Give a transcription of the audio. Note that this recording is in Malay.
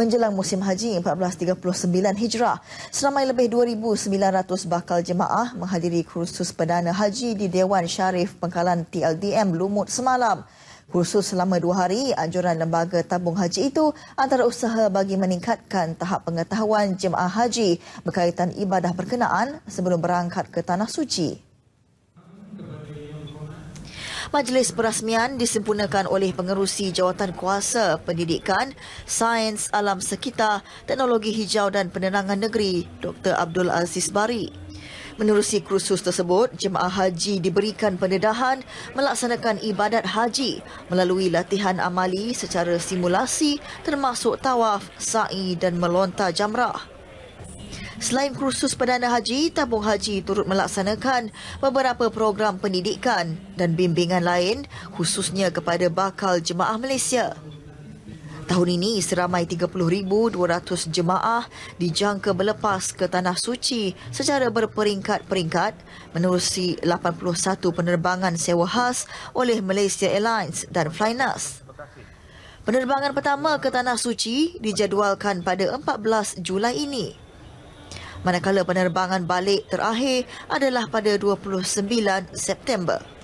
menjelang musim haji 1439 Hijrah. Seramai lebih 2,900 bakal jemaah menghadiri kursus perdana haji di Dewan Syarif Pengkalan TLDM Lumut semalam. Kursus selama dua hari, anjuran lembaga tabung haji itu antara usaha bagi meningkatkan tahap pengetahuan jemaah haji berkaitan ibadah berkenaan sebelum berangkat ke Tanah Suci. Majlis perasmian disempurnakan oleh pengerusi jawatan kuasa pendidikan, sains alam sekitar, teknologi hijau dan penerangan negeri, Dr. Abdul Aziz Bari. Menerusi kursus tersebut, jemaah haji diberikan pendedahan melaksanakan ibadat haji melalui latihan amali secara simulasi termasuk tawaf, sa'i dan melontar jamrah. Selain kursus perdana haji, tabung haji turut melaksanakan beberapa program pendidikan dan bimbingan lain khususnya kepada bakal jemaah Malaysia. Tahun ini seramai 30,200 jemaah dijangka berlepas ke Tanah Suci secara berperingkat-peringkat menerusi 81 penerbangan sewa khas oleh Malaysia Airlines dan Flynas. Penerbangan pertama ke Tanah Suci dijadualkan pada 14 Julai ini manakala penerbangan balik terakhir adalah pada 29 September.